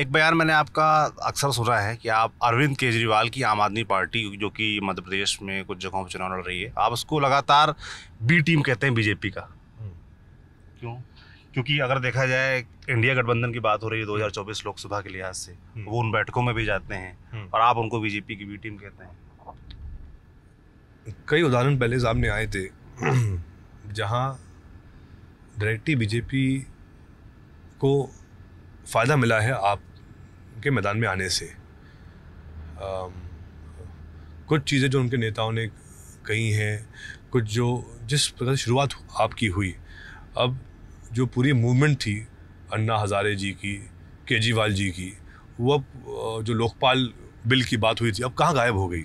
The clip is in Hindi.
एक बयान मैंने आपका अक्सर सुना है कि आप अरविंद केजरीवाल की आम आदमी पार्टी जो कि मध्य प्रदेश में कुछ जगहों पर चुनाव लड़ रही है आप उसको लगातार बी टीम कहते हैं बीजेपी का हम्म। क्यों क्योंकि अगर देखा जाए इंडिया गठबंधन की बात हो रही है 2024 लोकसभा के लिहाज से हम्म। वो उन बैठकों में भी जाते हैं हम्म। और आप उनको बीजेपी की बी टीम कहते हैं कई उदाहरण पहले सामने आए थे जहाँ डायरेक्टली बीजेपी को फ़ायदा मिला है आप के मैदान में आने से आ, कुछ चीज़ें जो उनके नेताओं ने कही हैं कुछ जो जिस प्रकार शुरुआत आपकी हुई अब जो पूरी मूवमेंट थी अन्ना हज़ारे जी की केजरीवाल जी की वो अब जो लोकपाल बिल की बात हुई थी अब कहाँ गायब हो गई